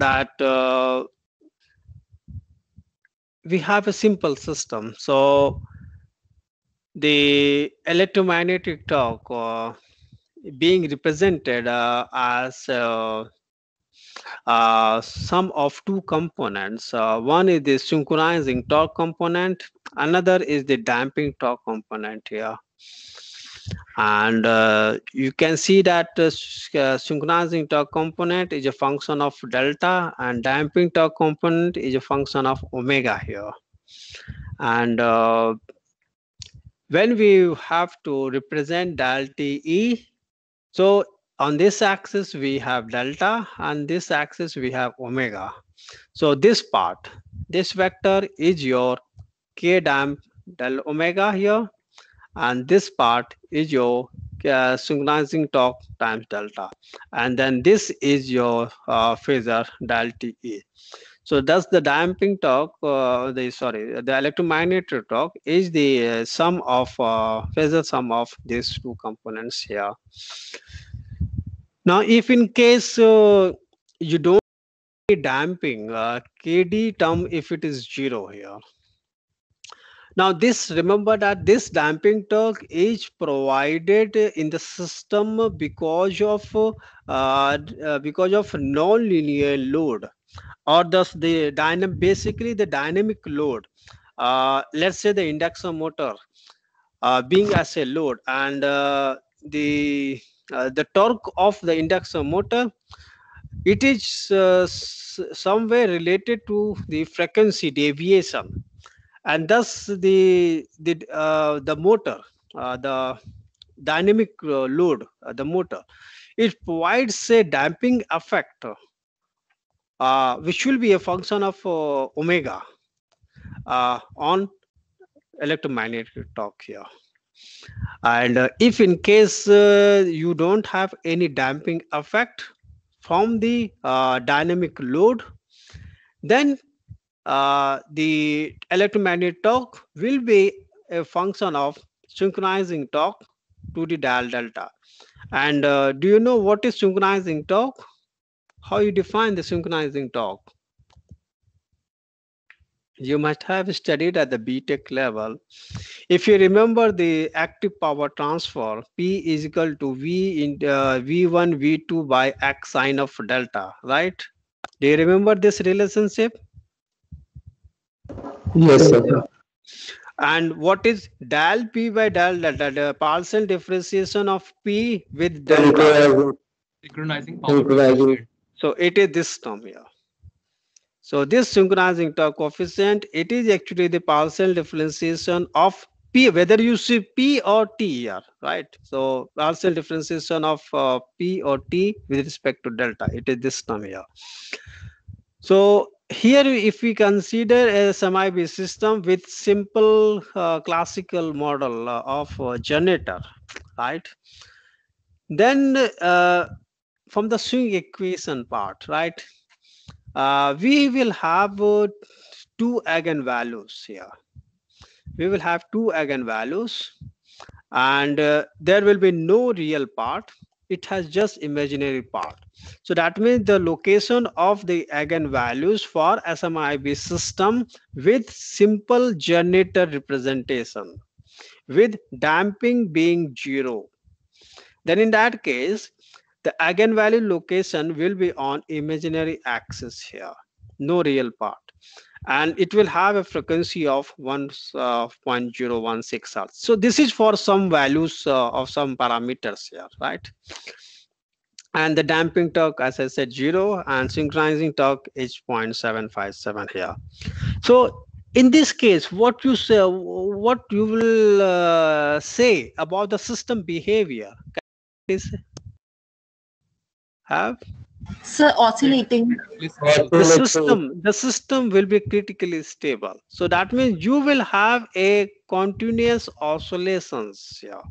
that uh, we have a simple system. So the electromagnetic torque uh, being represented uh, as uh, uh, sum of two components. Uh, one is the synchronizing torque component. Another is the damping torque component here and uh, you can see that uh, synchronizing torque component is a function of delta and damping torque component is a function of omega here and uh, when we have to represent delta e, so on this axis we have delta and this axis we have omega. So this part, this vector is your K damp del omega here and this part is your uh, synchronizing torque times delta and then this is your uh, phasor del so that's the damping torque uh, the sorry the electromagnetic torque is the uh, sum of uh, phasor sum of these two components here now if in case uh, you don't damping uh, kd term if it is zero here now, this remember that this damping torque is provided in the system because of uh, uh, because of non-linear load, or thus the dynam basically the dynamic load. Uh, let's say the induction motor uh, being as a load, and uh, the uh, the torque of the induction motor it is somewhere related to the frequency deviation and thus the the uh, the motor uh, the dynamic uh, load the motor it provides a damping effect which will be a function of omega on electromagnetic torque here and uh, if in case uh, you don't have any damping effect from the uh, dynamic load then uh, the electromagnetic torque will be a function of synchronizing torque to the dial delta. And uh, do you know what is synchronizing torque? How you define the synchronizing torque? You must have studied at the BTEC level. If you remember the active power transfer, P is equal to V in uh, V1 V2 by X sine of delta, right? Do you remember this relationship? Yes, sir. And what is dal P by dal delta? The partial differentiation of P with delta. Synchronizing power. So it is this term here. So this synchronizing torque coefficient, it is actually the partial differentiation of P, whether you see P or T here, right? So partial differentiation of uh, P or T with respect to delta, it is this term here. So here if we consider a semi-based system with simple uh, classical model uh, of uh, generator right then uh, from the swing equation part right uh, we will have uh, two eigenvalues here we will have two eigenvalues and there will be no real part it has just imaginary part so that means the location of the eigenvalues for SMIB system with simple generator representation with damping being zero then in that case the eigenvalue location will be on imaginary axis here no real part and it will have a frequency of 1.016 uh, hertz. So this is for some values uh, of some parameters here, right? and the damping torque as i said zero and synchronizing torque is 0.757 here so in this case what you say what you will uh, say about the system behavior is have so oscillating. The system, the system will be critically stable. So that means you will have a continuous oscillations. Yeah.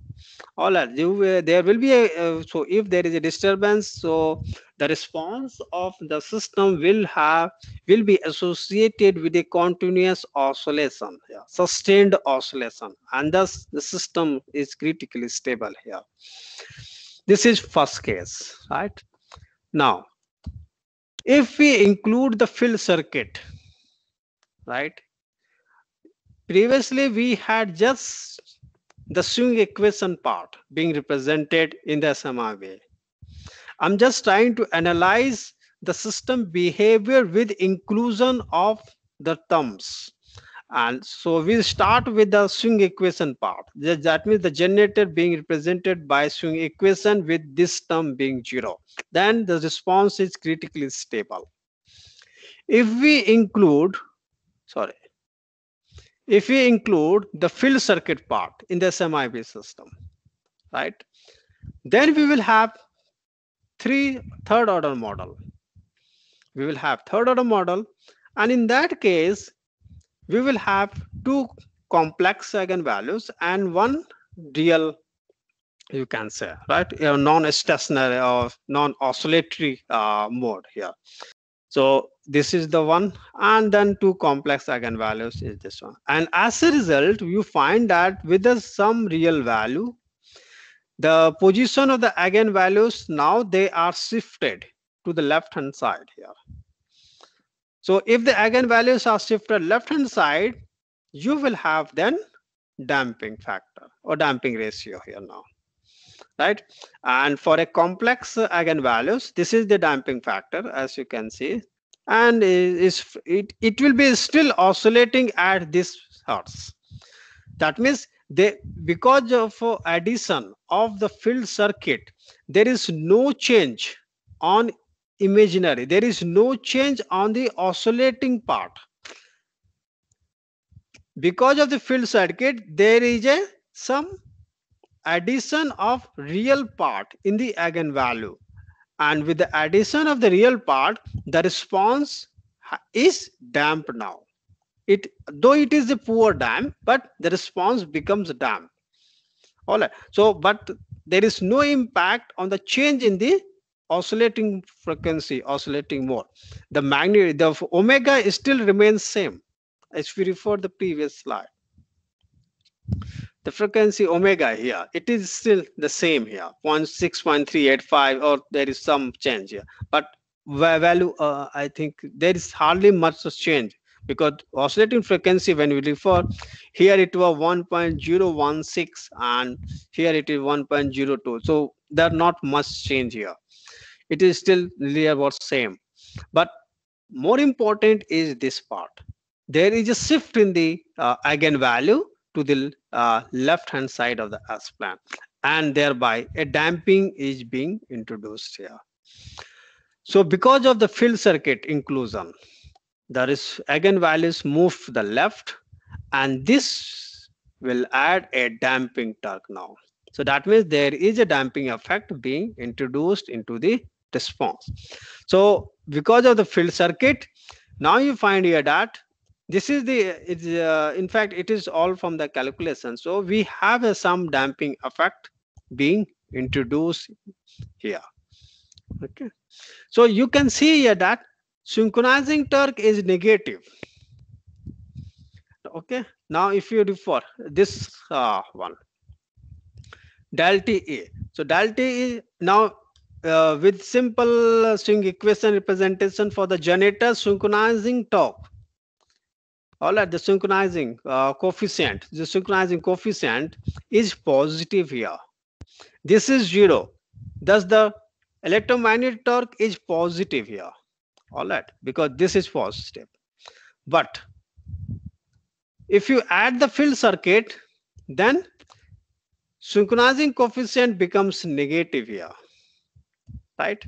All right. You, uh, there will be a, uh, so if there is a disturbance, so the response of the system will have, will be associated with a continuous oscillation, yeah, sustained oscillation. And thus the system is critically stable here. This is first case, right? Now, if we include the fill circuit, right? Previously, we had just the swing equation part being represented in the SMR way. I'm just trying to analyze the system behavior with inclusion of the terms and so we start with the swing equation part that means the generator being represented by swing equation with this term being zero then the response is critically stable if we include sorry if we include the field circuit part in the SMIB system right then we will have three third order model we will have third order model and in that case we will have two complex eigenvalues and one real you can say right a non-stationary or non-oscillatory uh, mode here so this is the one and then two complex eigenvalues is this one and as a result you find that with the some real value the position of the eigenvalues now they are shifted to the left hand side here so if the eigenvalues are shifted left hand side, you will have then damping factor or damping ratio here now, right? And for a complex eigenvalues, this is the damping factor as you can see, and is it it will be still oscillating at this hertz. That means they because of addition of the field circuit, there is no change on imaginary. There is no change on the oscillating part. Because of the field circuit, there is a some addition of real part in the eigenvalue. And with the addition of the real part, the response is damp now. It though it is a poor damp, but the response becomes damp. All right. So, but there is no impact on the change in the oscillating frequency oscillating more the magnitude the omega still remains same as we refer the previous slide the frequency omega here it is still the same here 0.6.385 or there is some change here but value uh, i think there is hardly much change because oscillating frequency when we refer here it was 1.016 and here it is 1.02 so there are not much change here it is still linear about same but more important is this part there is a shift in the uh, eigenvalue to the uh, left hand side of the s plane and thereby a damping is being introduced here so because of the field circuit inclusion there is eigenvalues move to the left and this will add a damping torque now so that means there is a damping effect being introduced into the response. So because of the field circuit, now you find here that this is the it's, uh, in fact it is all from the calculation. So we have a some damping effect being introduced here. Okay, so you can see here that synchronizing torque is negative. Okay, now if you refer this uh, one delta a. so delta a now uh, with simple string equation representation for the generator synchronizing torque. All right, the synchronizing uh, coefficient, the synchronizing coefficient is positive here. This is zero. Thus, the electromagnetic torque is positive here. All right, because this is positive. But if you add the field circuit, then synchronizing coefficient becomes negative here right?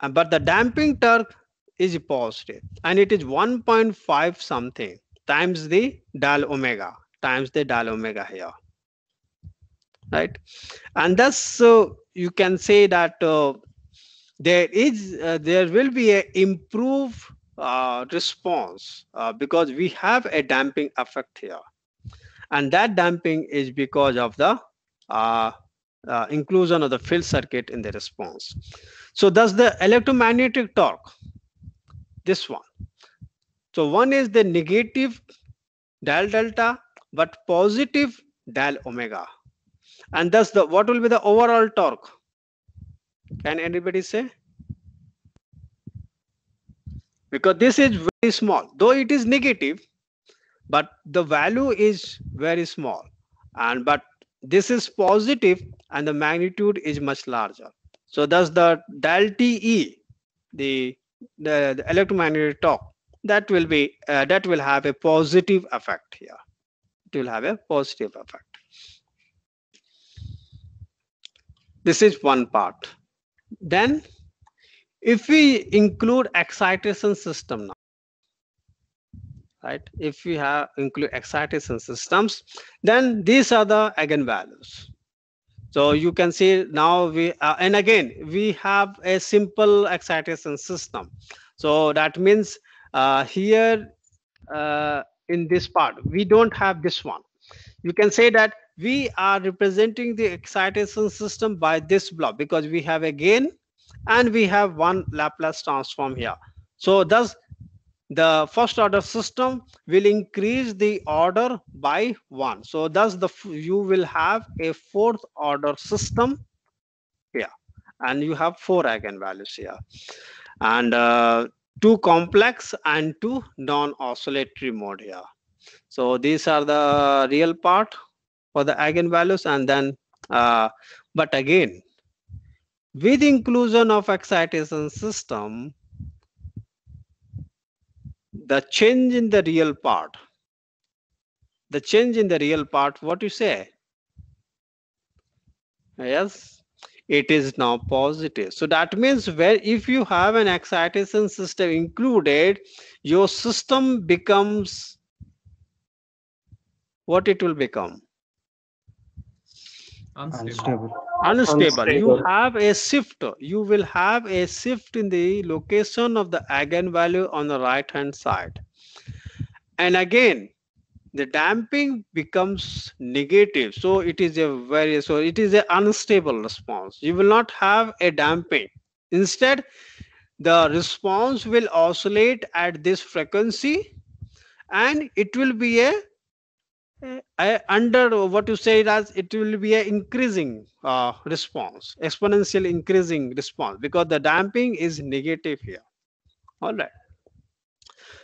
Uh, but the damping torque is positive and it is 1.5 something times the dal omega times the dal omega here right and thus so uh, you can say that uh, there is uh, there will be a improved uh, response uh, because we have a damping effect here and that damping is because of the uh, inclusion of the field circuit in the response. So thus the electromagnetic torque, this one. So one is the negative del delta, but positive del omega. And thus the what will be the overall torque? Can anybody say? Because this is very small, though it is negative, but the value is very small. And but this is positive and the magnitude is much larger. So thus the del TE, the, the, the electromagnetic torque, that will be uh, that will have a positive effect here. It will have a positive effect. This is one part. Then if we include excitation system now, right? If we have include excitation systems, then these are the eigenvalues so you can see now we uh, and again we have a simple excitation system so that means uh, here uh, in this part we don't have this one you can say that we are representing the excitation system by this block because we have a gain and we have one Laplace transform here so thus the first order system will increase the order by one so thus the you will have a fourth order system here and you have four eigenvalues here and uh, two complex and two non-oscillatory mode here so these are the real part for the eigenvalues and then uh, but again with inclusion of excitation system the change in the real part the change in the real part what you say yes it is now positive so that means where if you have an excitation system included your system becomes what it will become unstable, unstable unstable. You have a shift. You will have a shift in the location of the eigenvalue on the right hand side. And again, the damping becomes negative. So it is a very so it is an unstable response. You will not have a damping. Instead, the response will oscillate at this frequency and it will be a uh, under what you say as it will be an increasing uh, response exponential increasing response because the damping is negative here all right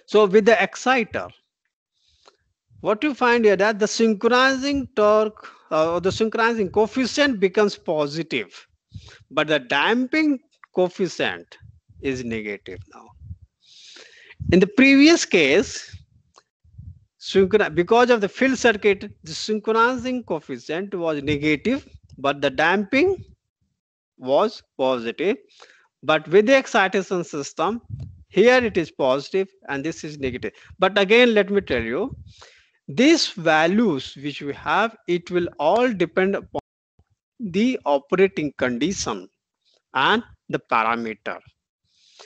so with the exciter what you find here that the synchronizing torque uh, or the synchronizing coefficient becomes positive but the damping coefficient is negative now in the previous case because of the filled circuit the synchronizing coefficient was negative but the damping was positive but with the excitation system here it is positive and this is negative but again let me tell you these values which we have it will all depend upon the operating condition and the parameter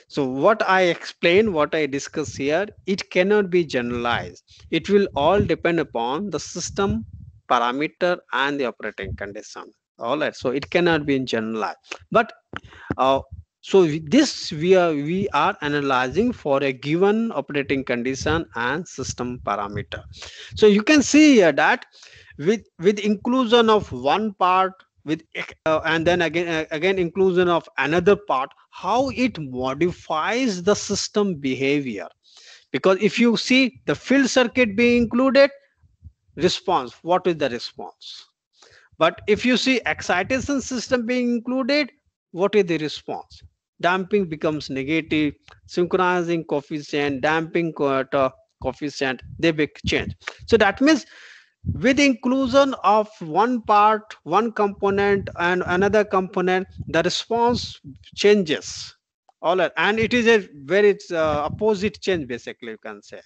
so what I explain, what I discuss here, it cannot be generalized. It will all depend upon the system parameter and the operating condition. All right. So it cannot be generalized. But uh, so this we are we are analyzing for a given operating condition and system parameter. So you can see here that with with inclusion of one part with uh, and then again uh, again inclusion of another part how it modifies the system behavior because if you see the field circuit being included response what is the response but if you see excitation system being included what is the response damping becomes negative synchronizing coefficient damping uh, coefficient they big change so that means with inclusion of one part one component and another component the response changes all right and it is a very uh, opposite change basically you can say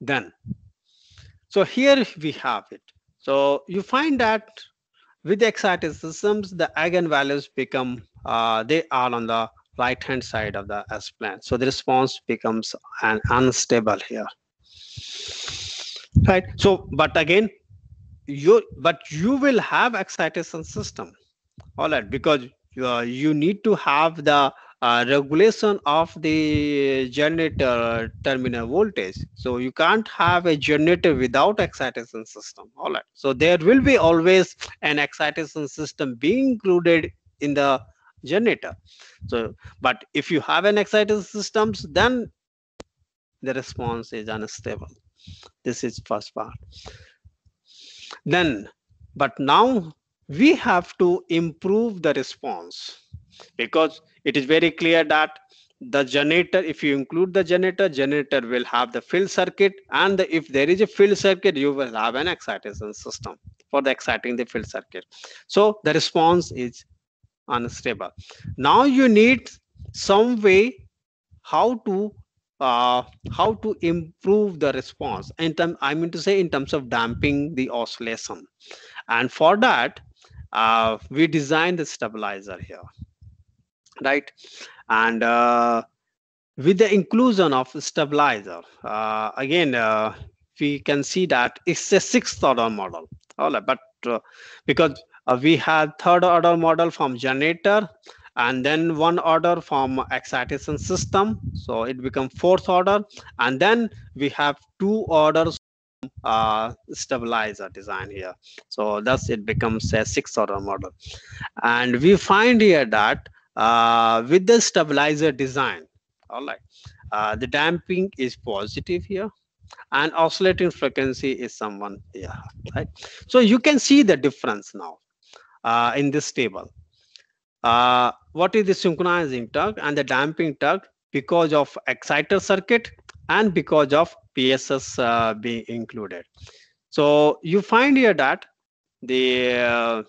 then so here we have it so you find that with the excited systems the eigenvalues become uh, they are on the right hand side of the s plane so the response becomes an unstable here right so but again you but you will have excitation system all right because uh, you need to have the uh, regulation of the generator terminal voltage so you can't have a generator without excitation system all right so there will be always an excitation system being included in the generator so but if you have an excitation systems then the response is unstable this is first part. Then, but now we have to improve the response because it is very clear that the generator if you include the generator generator will have the fill circuit and the, if there is a fill circuit you will have an excitation system for the exciting the fill circuit so the response is unstable now you need some way how to uh, how to improve the response in term, i mean to say in terms of damping the oscillation and for that uh, we designed the stabilizer here right and uh, with the inclusion of stabilizer uh, again uh, we can see that it's a sixth order model all right but uh, because we had third order model from generator and then one order from excitation system so it become fourth order and then we have two orders uh, stabilizer design here so thus it becomes a six order model and we find here that uh, with the stabilizer design all right uh, the damping is positive here and oscillating frequency is someone yeah right so you can see the difference now uh, in this table uh, what is the synchronizing torque and the damping torque because of exciter circuit and because of PSS uh, being included. So you find here that the uh,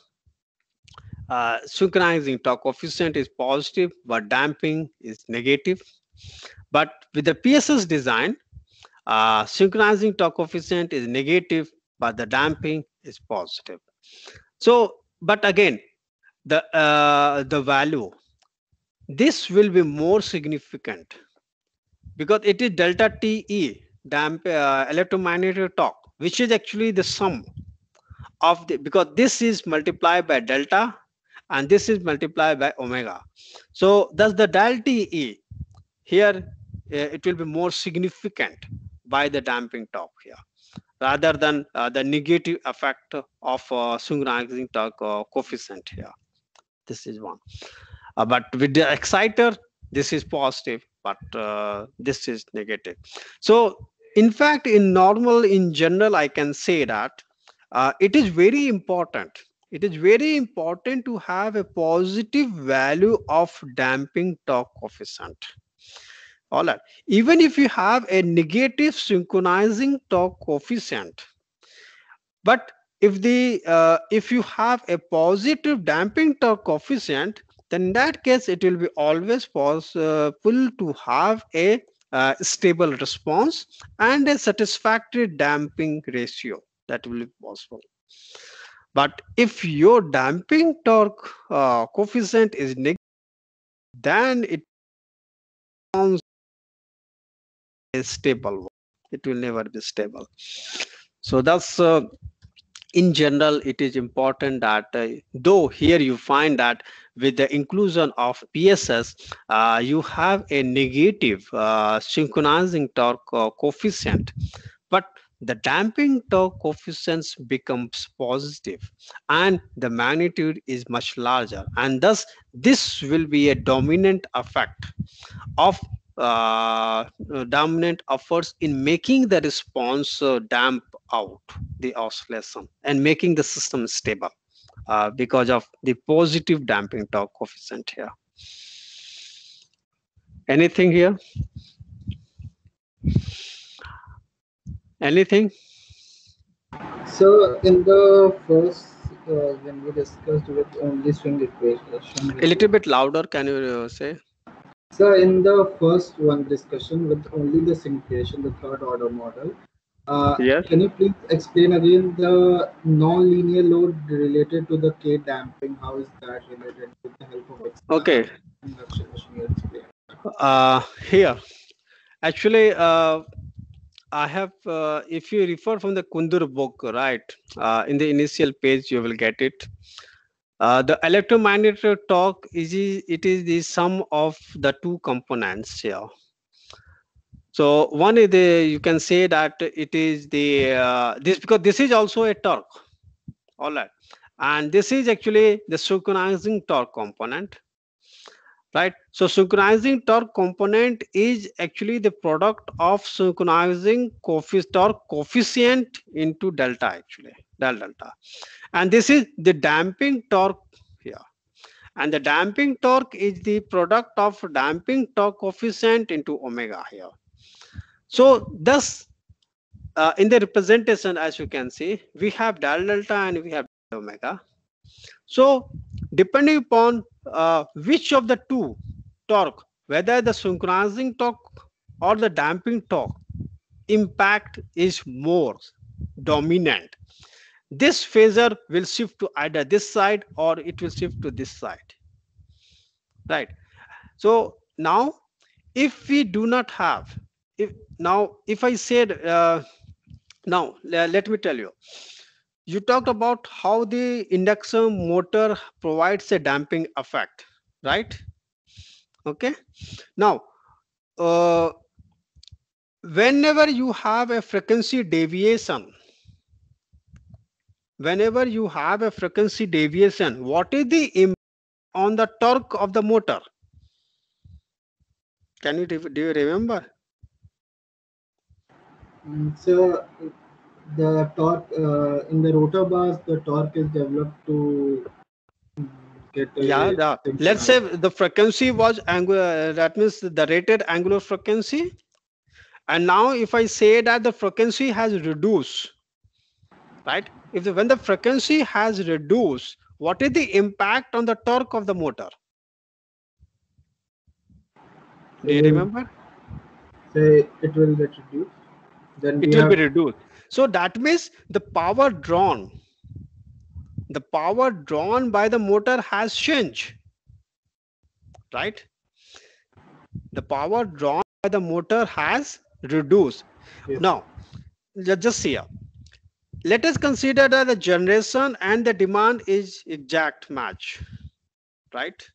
uh, synchronizing torque coefficient is positive, but damping is negative. But with the PSS design, uh, synchronizing torque coefficient is negative, but the damping is positive. So, but again, the uh, the value this will be more significant because it is delta te damp uh, electromagnetic torque which is actually the sum of the because this is multiplied by delta and this is multiplied by omega so thus the delta te here uh, it will be more significant by the damping torque here rather than uh, the negative effect of uh, synchronizing torque uh, coefficient here this is one uh, but with the exciter this is positive but uh, this is negative so in fact in normal in general i can say that uh, it is very important it is very important to have a positive value of damping torque coefficient all right even if you have a negative synchronizing torque coefficient but if the uh, if you have a positive damping torque coefficient then in that case it will be always possible to have a uh, stable response and a satisfactory damping ratio that will be possible but if your damping torque uh, coefficient is negative then it becomes a stable one. it will never be stable so that's uh, in general it is important that uh, though here you find that with the inclusion of pss uh, you have a negative uh, synchronizing torque uh, coefficient but the damping torque coefficients becomes positive and the magnitude is much larger and thus this will be a dominant effect of uh, uh, dominant efforts in making the response uh, damp out the oscillation and making the system stable uh, because of the positive damping torque coefficient here. Anything here? Anything? So in the first uh, when we discussed with only swing equation. A little bit louder, can you uh, say? So in the first one discussion with only the simulation, the third order model, uh, yes. can you please explain again the non-linear load related to the K damping? How is that related with the help of Okay. Uh, here, actually, uh, I have, uh, if you refer from the Kundur book, right, uh, in the initial page, you will get it. Uh, the electromagnetic torque is it is the sum of the two components here. So one is the you can say that it is the uh, this because this is also a torque, all right, and this is actually the synchronizing torque component, right? So synchronizing torque component is actually the product of synchronizing coefficient torque coefficient into delta actually del delta and this is the damping torque here and the damping torque is the product of damping torque coefficient into omega here so thus uh, in the representation as you can see we have del delta and we have omega so depending upon uh, which of the two torque whether the synchronizing torque or the damping torque impact is more dominant this phaser will shift to either this side or it will shift to this side right so now if we do not have if now if i said uh, now let me tell you you talked about how the induction motor provides a damping effect right okay now uh, whenever you have a frequency deviation whenever you have a frequency deviation, what is the impact on the torque of the motor? Can you do you remember? Mm, so the torque uh, in the rotor bars, the torque is developed to get. yeah, yeah. Let's say the frequency was angular. Uh, that means the rated angular frequency. And now, if I say that the frequency has reduced, right if the, when the frequency has reduced what is the impact on the torque of the motor do you uh, remember say it will get reduced then it will be reduced so that means the power drawn the power drawn by the motor has changed right the power drawn by the motor has reduced yes. now just see here let us consider that the generation and the demand is exact match right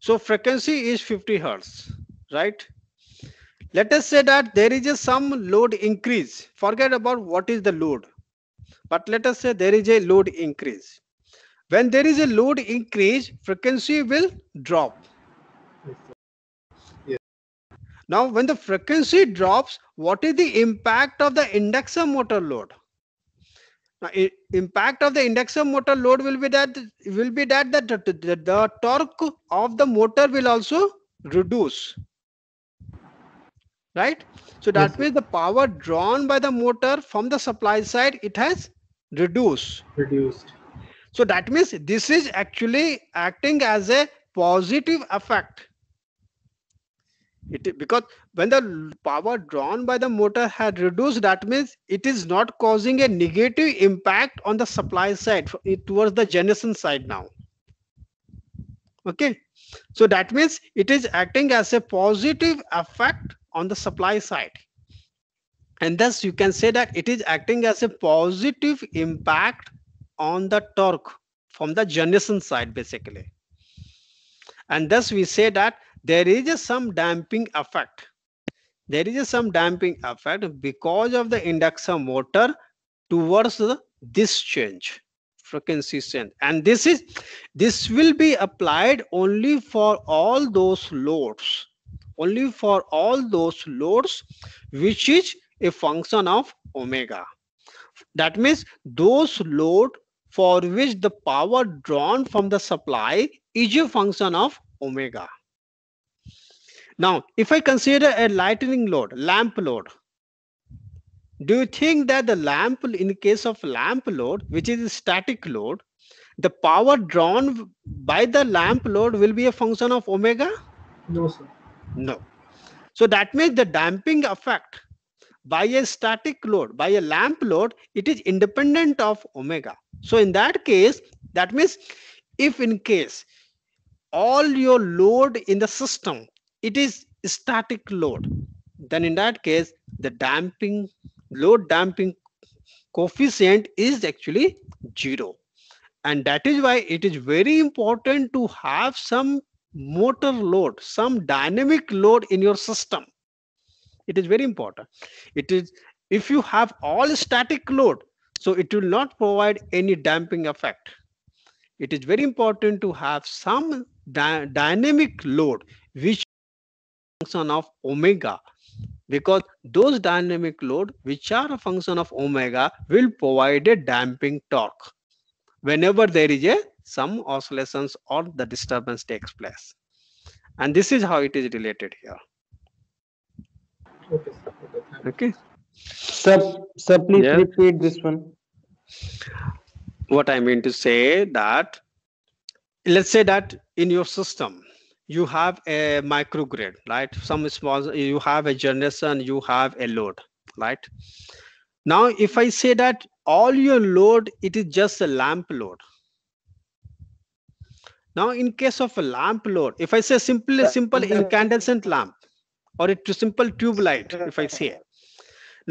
so frequency is 50 hertz right let us say that there is a some load increase forget about what is the load but let us say there is a load increase when there is a load increase frequency will drop yes. now when the frequency drops what is the impact of the induction motor load now, impact of the induction motor load will be that will be that, that the, the, the torque of the motor will also reduce right so that yes. means the power drawn by the motor from the supply side it has reduced reduced so that means this is actually acting as a positive effect it because when the power drawn by the motor had reduced that means it is not causing a negative impact on the supply side it, towards the generation side now okay so that means it is acting as a positive effect on the supply side and thus you can say that it is acting as a positive impact on the torque from the generation side basically and thus we say that there is a some damping effect there is a some damping effect because of the induction motor towards the, this change frequency change and this is this will be applied only for all those loads only for all those loads which is a function of omega that means those load for which the power drawn from the supply is a function of omega now, if I consider a lightning load, lamp load, do you think that the lamp, in the case of lamp load, which is static load, the power drawn by the lamp load will be a function of omega? No, sir. No. So that means the damping effect by a static load, by a lamp load, it is independent of omega. So in that case, that means if in case all your load in the system it is static load then in that case the damping load damping coefficient is actually zero and that is why it is very important to have some motor load some dynamic load in your system it is very important it is if you have all static load so it will not provide any damping effect it is very important to have some dy dynamic load which function of omega because those dynamic load which are a function of omega will provide a damping torque whenever there is a some oscillations or the disturbance takes place and this is how it is related here okay sir, sir, sir please yeah. repeat this one what i mean to say that let's say that in your system you have a microgrid right some small you have a generation you have a load right now if i say that all your load it is just a lamp load now in case of a lamp load if i say simple simple incandescent lamp or a simple tube light if i say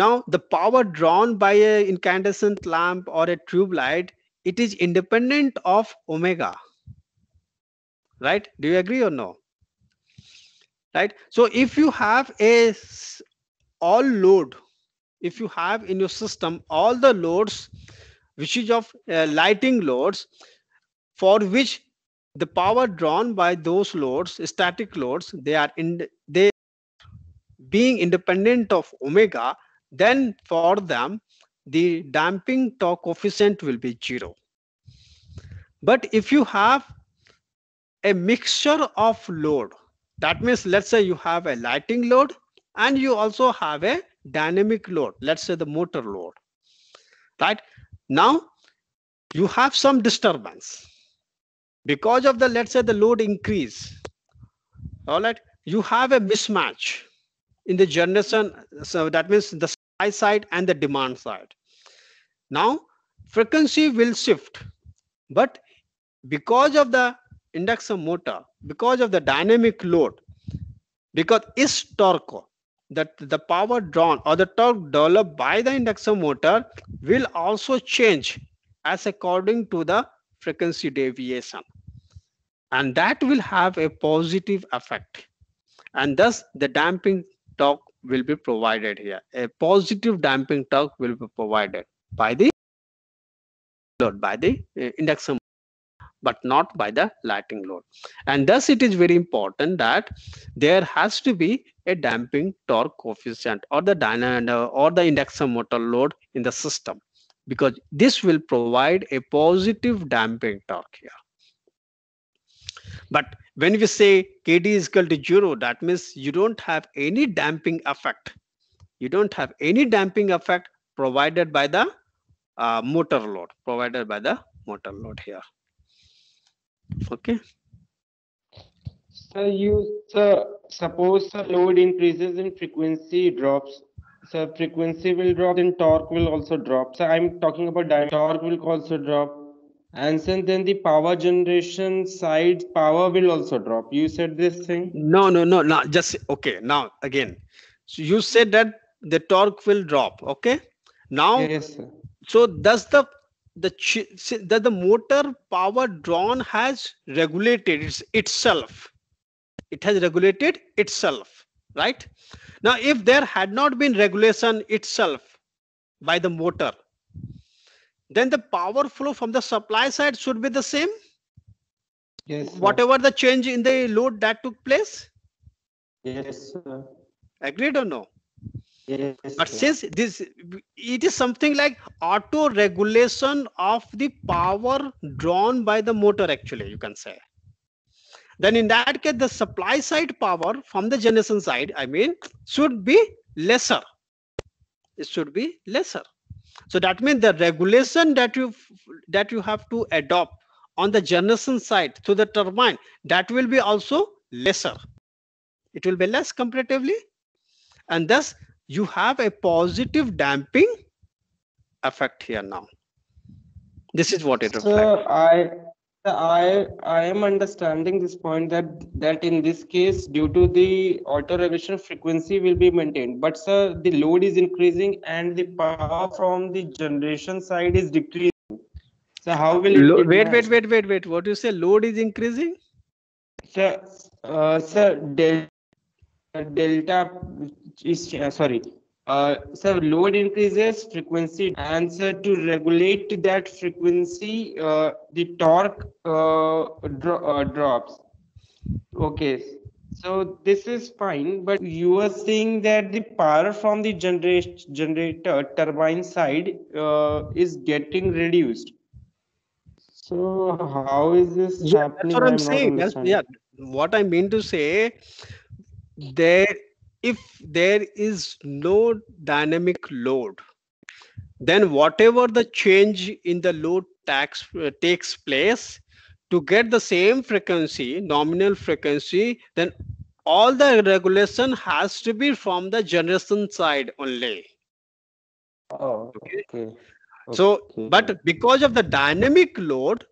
now the power drawn by a incandescent lamp or a tube light it is independent of omega right do you agree or no right so if you have a all load if you have in your system all the loads which is of uh, lighting loads for which the power drawn by those loads static loads they are in they being independent of omega then for them the damping torque coefficient will be zero but if you have a mixture of load. That means let's say you have a lighting load and you also have a dynamic load, let's say the motor load, right? Now you have some disturbance because of the, let's say the load increase, all right? You have a mismatch in the generation. So that means the supply side and the demand side. Now frequency will shift, but because of the induction motor because of the dynamic load because its torque that the power drawn or the torque developed by the induction motor will also change as according to the frequency deviation and that will have a positive effect and thus the damping torque will be provided here a positive damping torque will be provided by the load by the uh, induction but not by the lighting load and thus it is very important that there has to be a damping torque coefficient or the dyna or the induction motor load in the system because this will provide a positive damping torque here but when we say kd is equal to zero that means you don't have any damping effect you don't have any damping effect provided by the uh, motor load provided by the motor load here Okay. Sir, you sir, suppose the load increases and frequency drops. So frequency will drop and torque will also drop. So I'm talking about dynamic. torque will also drop. And so then the power generation side power will also drop. You said this thing? No, no, no, no. Just okay. Now again. So you said that the torque will drop. Okay. Now yes, sir. so does the the that the motor power drawn has regulated itself it has regulated itself right now if there had not been regulation itself by the motor then the power flow from the supply side should be the same yes sir. whatever the change in the load that took place yes sir. agreed or no Yes, but yes. since this it is something like auto regulation of the power drawn by the motor actually you can say then in that case the supply side power from the generation side i mean should be lesser it should be lesser so that means the regulation that you that you have to adopt on the generation side through the turbine that will be also lesser it will be less comparatively and thus you have a positive damping effect here now this is what it reflects so i I I am understanding this point that that in this case due to the auto regulation frequency will be maintained but sir the load is increasing and the power from the generation side is decreasing so how will Lo- wait wait wait wait wait what do you say load is increasing sir uh, sir del- delta is uh, sorry uh, so load increases frequency and so to regulate that frequency uh, the torque uh, dro uh, drops okay so this is fine but you are saying that the power from the generator turbine side uh, is getting reduced so how is this yeah, happening that's what i'm, I'm saying yes, yeah what i mean to say there if there is no dynamic load, then whatever the change in the load tax, uh, takes place to get the same frequency, nominal frequency, then all the regulation has to be from the generation side only. Oh, okay. okay. So, okay. but because of the dynamic load,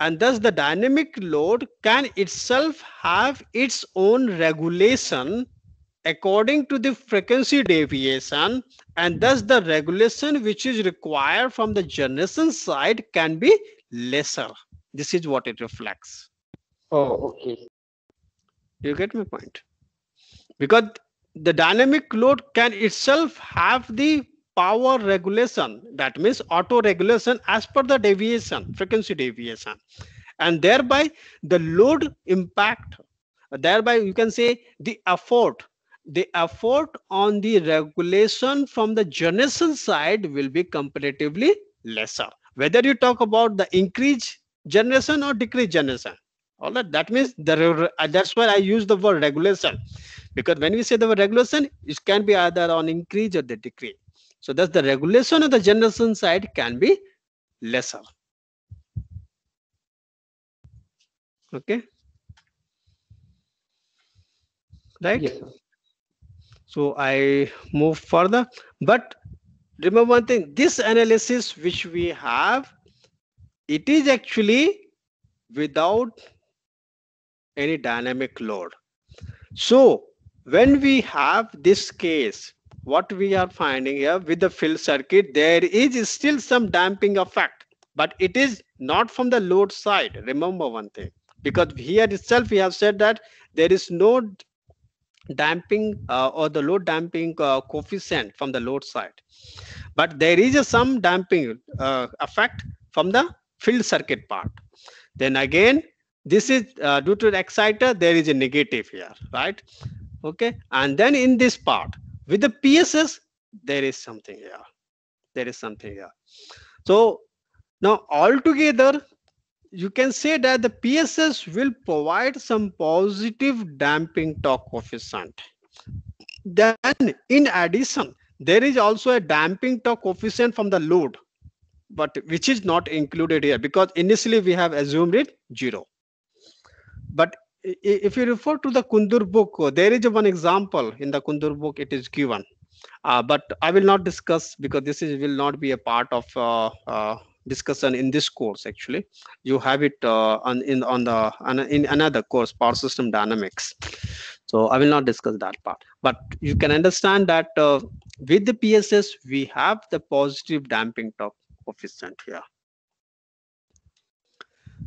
and thus the dynamic load can itself have its own regulation according to the frequency deviation and thus the regulation which is required from the generation side can be lesser. This is what it reflects. Oh, okay. You get my point? Because the dynamic load can itself have the power regulation, that means auto regulation as per the deviation, frequency deviation. And thereby the load impact, thereby you can say the effort the effort on the regulation from the generation side will be comparatively lesser. Whether you talk about the increase generation or decrease generation. all that means uh, that's why I use the word regulation. Because when we say the word regulation, it can be either on increase or the decrease. So that's the regulation of the generation side can be lesser. Okay. Right? Yes, sir. So I move further. But remember one thing, this analysis which we have, it is actually without any dynamic load. So when we have this case, what we are finding here with the fill circuit, there is still some damping effect, but it is not from the load side. Remember one thing, because here itself we have said that there is no damping uh, or the load damping uh, coefficient from the load side but there is some damping uh, effect from the field circuit part then again this is uh, due to the exciter there is a negative here right okay and then in this part with the pss there is something here there is something here so now altogether you can say that the PSS will provide some positive damping torque coefficient. Then in addition, there is also a damping torque coefficient from the load, but which is not included here because initially we have assumed it zero. But if you refer to the Kundur book, there is one example in the Kundur book, it is given. Uh, but I will not discuss because this is, will not be a part of uh, uh, discussion in this course actually you have it uh, on in on the in another course power system dynamics so i will not discuss that part but you can understand that uh, with the pss we have the positive damping top coefficient here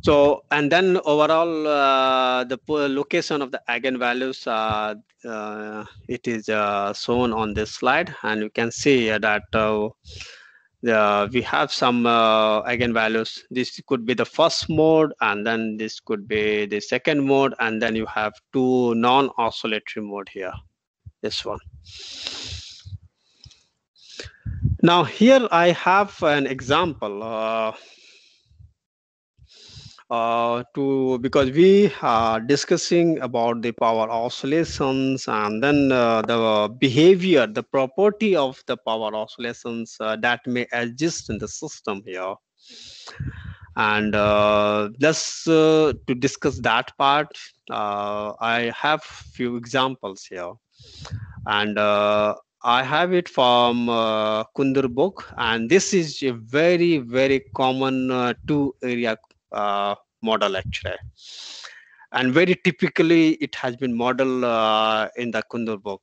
so and then overall uh, the location of the eigenvalues uh, uh, it is uh, shown on this slide and you can see that uh, uh, we have some uh, eigenvalues. This could be the first mode, and then this could be the second mode, and then you have two non-oscillatory mode here, this one. Now here I have an example. Uh, uh, to because we are discussing about the power oscillations and then uh, the behavior the property of the power oscillations uh, that may exist in the system here and uh, just uh, to discuss that part uh, i have few examples here and uh, i have it from uh, kundur book and this is a very very common two area uh, model actually. And very typically, it has been model uh, in the Kundur book.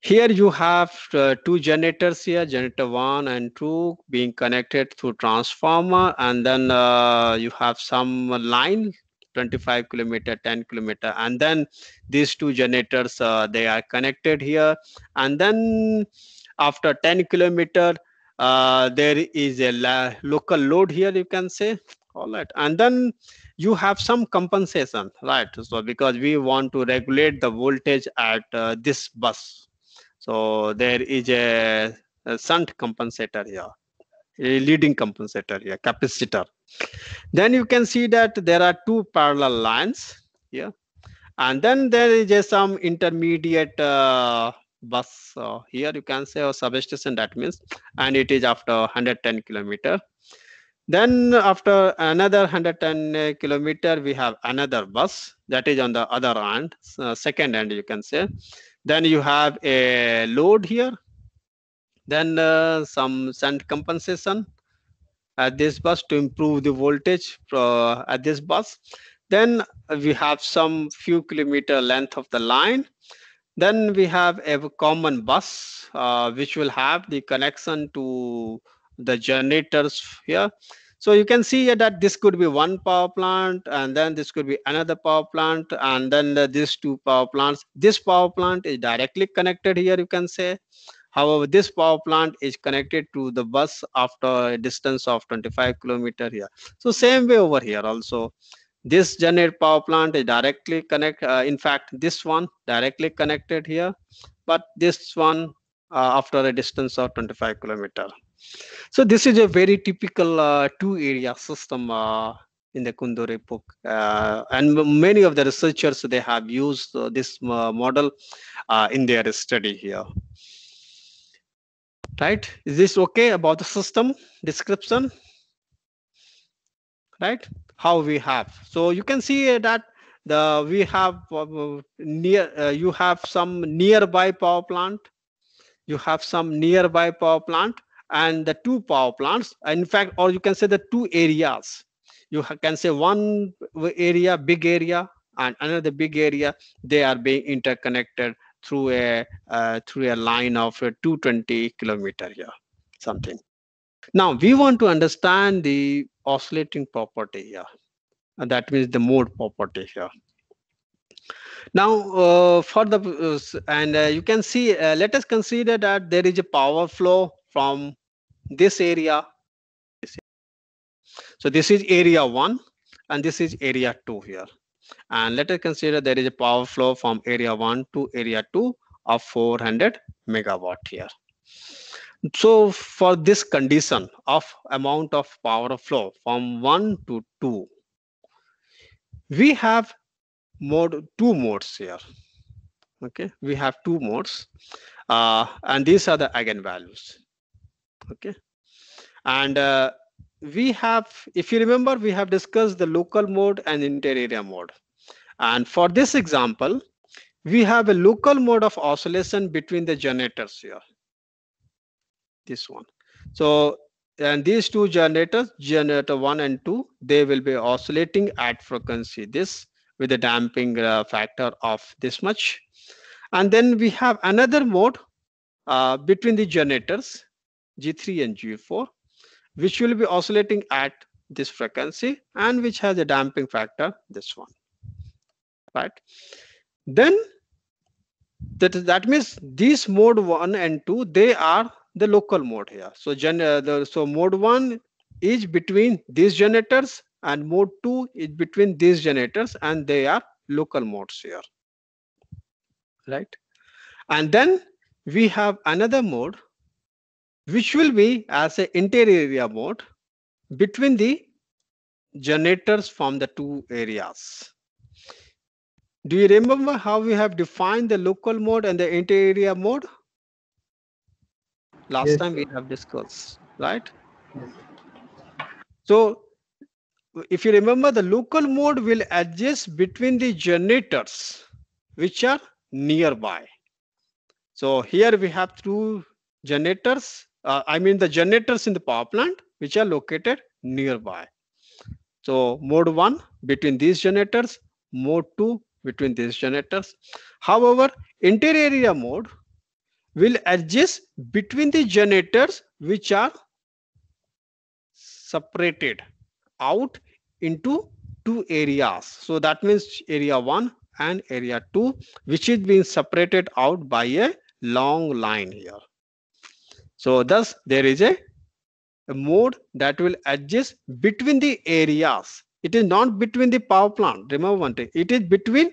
Here you have uh, two generators here, generator one and two being connected through transformer. And then uh, you have some line 25 kilometer 10 kilometer and then these two generators uh, they are connected here and then after 10 kilometer uh, there is a local load here you can say all right and then you have some compensation right so because we want to regulate the voltage at uh, this bus so there is a, a shunt compensator here a leading compensator here capacitor then you can see that there are two parallel lines here and then there is a, some intermediate uh, bus uh, here you can say or substation that means and it is after 110 kilometer then after another 110 kilometer we have another bus that is on the other end uh, second end you can say then you have a load here then uh, some sand compensation at this bus to improve the voltage uh, at this bus then we have some few kilometer length of the line then we have a common bus, uh, which will have the connection to the generators here. So you can see here that this could be one power plant, and then this could be another power plant, and then uh, these two power plants. This power plant is directly connected here, you can say. However, this power plant is connected to the bus after a distance of 25 kilometer here. So same way over here also this generator power plant is directly connected. uh, in fact this one directly connected here but this one uh, after a distance of 25 kilometer so this is a very typical uh, two area system uh, in the Kundore book uh, and many of the researchers they have used uh, this model in their study here right is this okay about the system description right how we have so you can see that the we have uh, near uh, you have some nearby power plant you have some nearby power plant and the two power plants in fact or you can say the two areas you can say one area big area and another big area they are being interconnected through a uh, through a line of uh, 220 kilometer here something now we want to understand the oscillating property here. And uh, that means the mode property here. Now uh, for the, uh, and uh, you can see, uh, let us consider that there is a power flow from this area. So this is area one and this is area two here. And let us consider there is a power flow from area one to area two of 400 megawatt here so for this condition of amount of power flow from 1 to 2 we have mode two modes here okay we have two modes uh, and these are the eigenvalues okay and uh, we have if you remember we have discussed the local mode and inter area mode and for this example we have a local mode of oscillation between the generators here this one so and these two generators generator 1 and 2 they will be oscillating at frequency this with a damping uh, factor of this much and then we have another mode uh, between the generators g3 and g4 which will be oscillating at this frequency and which has a damping factor this one right then that that means these mode 1 and 2 they are the local mode here. So, gen, uh, the, so mode 1 is between these generators and mode 2 is between these generators and they are local modes here. Right. And then we have another mode which will be as a interior area mode between the generators from the two areas. Do you remember how we have defined the local mode and the interior area mode? last yes. time we have discussed right yes. so if you remember the local mode will adjust between the generators which are nearby so here we have two generators uh, i mean the generators in the power plant which are located nearby so mode 1 between these generators mode 2 between these generators however interior area mode will exist between the generators which are separated out into two areas. So that means area 1 and area 2 which is being separated out by a long line here. So thus there is a, a mode that will adjust between the areas. It is not between the power plant. Remember one thing. It is between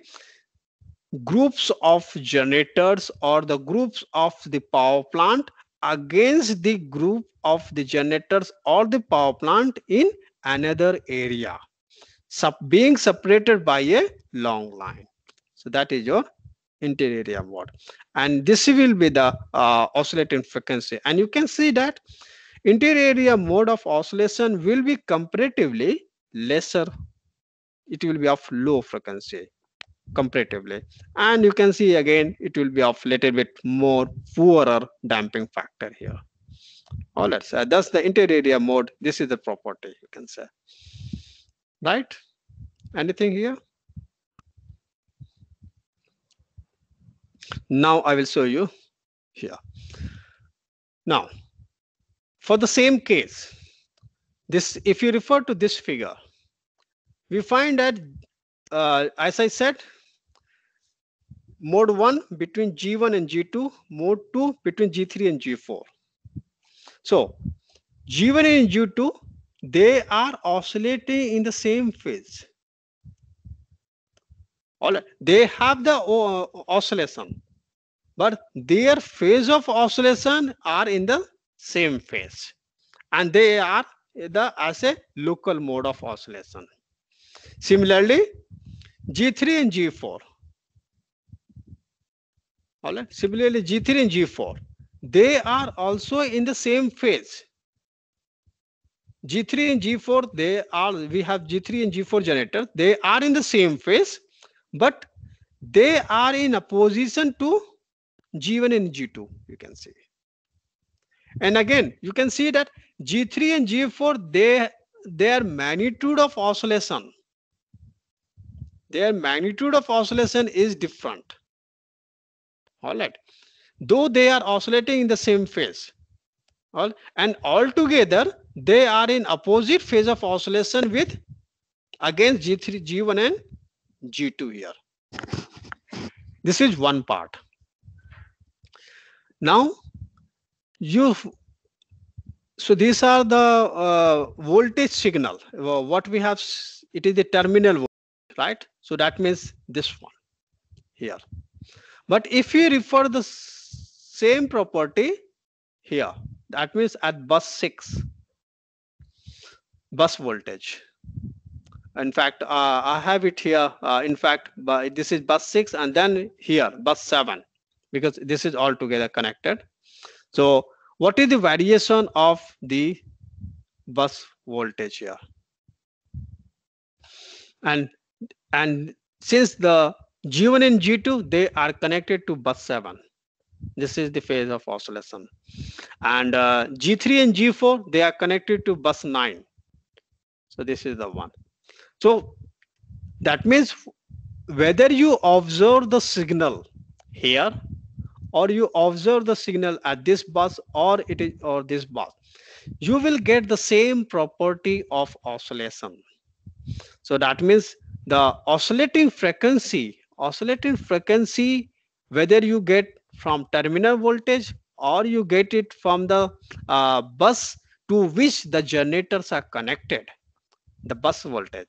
groups of generators or the groups of the power plant against the group of the generators or the power plant in another area sub being separated by a long line so that is your interior area mode and this will be the uh, oscillating frequency and you can see that interior area mode of oscillation will be comparatively lesser it will be of low frequency comparatively and you can see again it will be of little bit more poorer damping factor here all right so that's the interior mode this is the property you can say right anything here now i will show you here now for the same case this if you refer to this figure we find that uh, as I said, mode 1 between G1 and G2, mode 2 between G3 and G4. So G1 and G2, they are oscillating in the same phase. All right. They have the uh, oscillation, but their phase of oscillation are in the same phase. And they are the as a local mode of oscillation. Similarly, G3 and G4. All right. Similarly, G3 and G4, they are also in the same phase. G3 and G4, they are, we have G3 and G4 generator. They are in the same phase, but they are in opposition to G1 and G2, you can see. And again, you can see that G3 and G4, they their magnitude of oscillation their magnitude of oscillation is different. All right. Though they are oscillating in the same phase. All, and altogether, they are in opposite phase of oscillation with against G3, G1 and G2 here. This is one part. Now, you so these are the uh, voltage signal. Uh, what we have, it is the terminal right? So that means this one here. But if we refer the same property here, that means at bus 6, bus voltage. In fact, uh, I have it here. Uh, in fact, this is bus 6 and then here, bus 7, because this is all together connected. So what is the variation of the bus voltage here? And and since the G1 and G2, they are connected to bus 7. This is the phase of oscillation. And uh, G3 and G4, they are connected to bus 9. So this is the one. So that means whether you observe the signal here or you observe the signal at this bus or it is or this bus, you will get the same property of oscillation. So that means the oscillating frequency oscillating frequency whether you get from terminal voltage or you get it from the uh, bus to which the generators are connected the bus voltage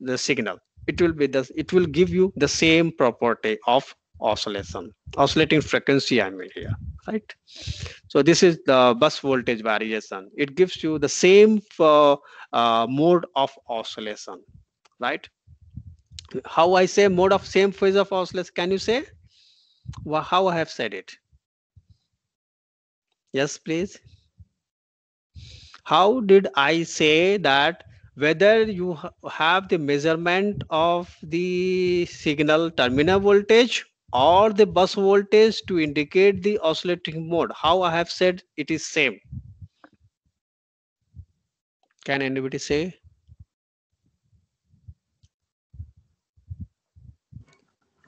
the signal it will be this it will give you the same property of oscillation oscillating frequency i mean here right so this is the bus voltage variation it gives you the same uh, uh, mode of oscillation right how I say mode of same phase of oscillators? can you say well, how I have said it? Yes, please. How did I say that whether you have the measurement of the signal terminal voltage or the bus voltage to indicate the oscillating mode? How I have said it is same. Can anybody say?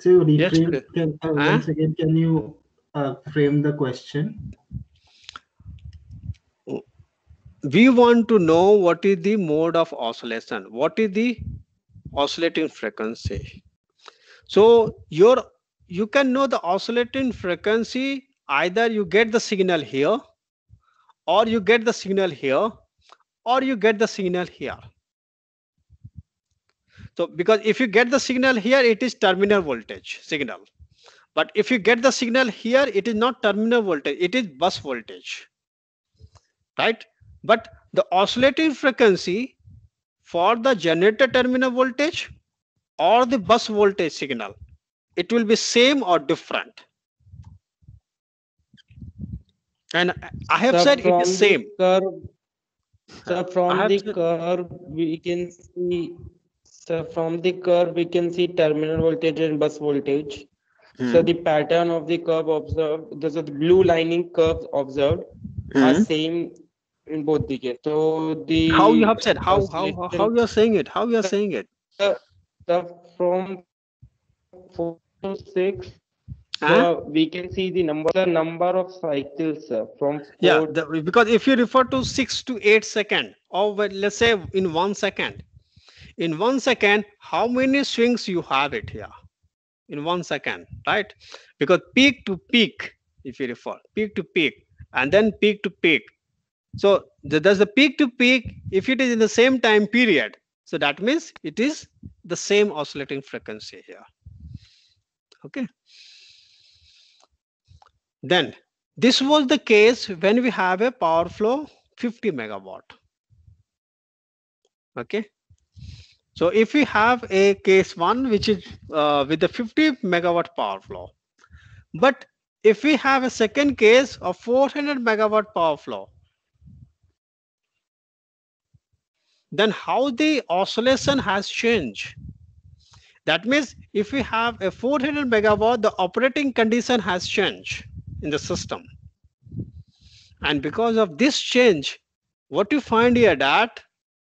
So reframe. Yes. Can, uh, huh? Once again, can you uh, frame the question? We want to know what is the mode of oscillation. What is the oscillating frequency? So your you can know the oscillating frequency either you get the signal here or you get the signal here or you get the signal here so because if you get the signal here, it is terminal voltage signal. But if you get the signal here, it is not terminal voltage, it is bus voltage, right? But the oscillating frequency for the generator terminal voltage or the bus voltage signal, it will be same or different. And I have so said it is same. Curve, so from the curve, we can see so from the curve, we can see terminal voltage and bus voltage. So hmm. the pattern of the curve observed, the, the blue lining curves observed are hmm. same in both the case. So the how you have said how how how, you are saying it how you are saying it. The, the from four to six. Huh? we can see the number the number of cycles uh, from yeah the, because if you refer to six to eight second or let's say in one second in one second how many swings you have it here in one second right because peak to peak if you refer peak to peak and then peak to peak so there's the peak to peak if it is in the same time period so that means it is the same oscillating frequency here okay then this was the case when we have a power flow 50 megawatt okay so if we have a case one, which is uh, with the 50 megawatt power flow, but if we have a second case of 400 megawatt power flow, then how the oscillation has changed. That means if we have a 400 megawatt, the operating condition has changed in the system. And because of this change, what you find here that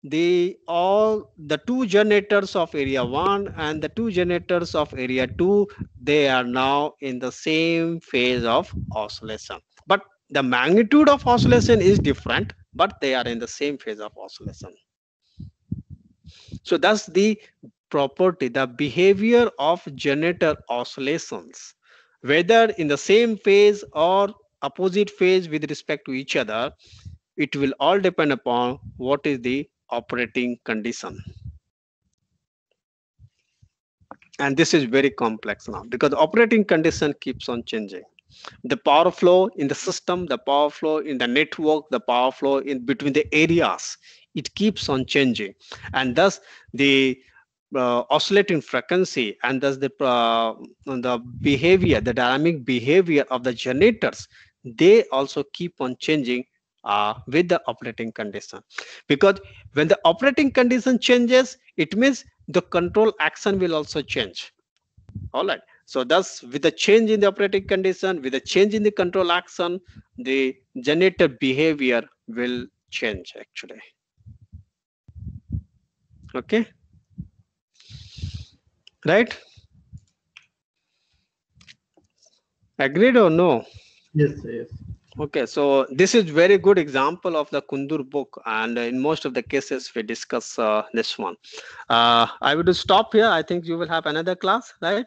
the all the two generators of area 1 and the two generators of area 2 they are now in the same phase of oscillation but the magnitude of oscillation is different but they are in the same phase of oscillation so that's the property the behavior of generator oscillations whether in the same phase or opposite phase with respect to each other it will all depend upon what is the operating condition and this is very complex now because operating condition keeps on changing the power flow in the system the power flow in the network the power flow in between the areas it keeps on changing and thus the uh, oscillating frequency and thus the uh, the behavior the dynamic behavior of the generators they also keep on changing uh, with the operating condition because when the operating condition changes it means the control action will also change all right so thus with the change in the operating condition with the change in the control action the generator behavior will change actually okay right agreed or no yes yes Okay, so this is very good example of the Kundur book, and in most of the cases we discuss uh, this one. Uh, I would stop here. I think you will have another class, right?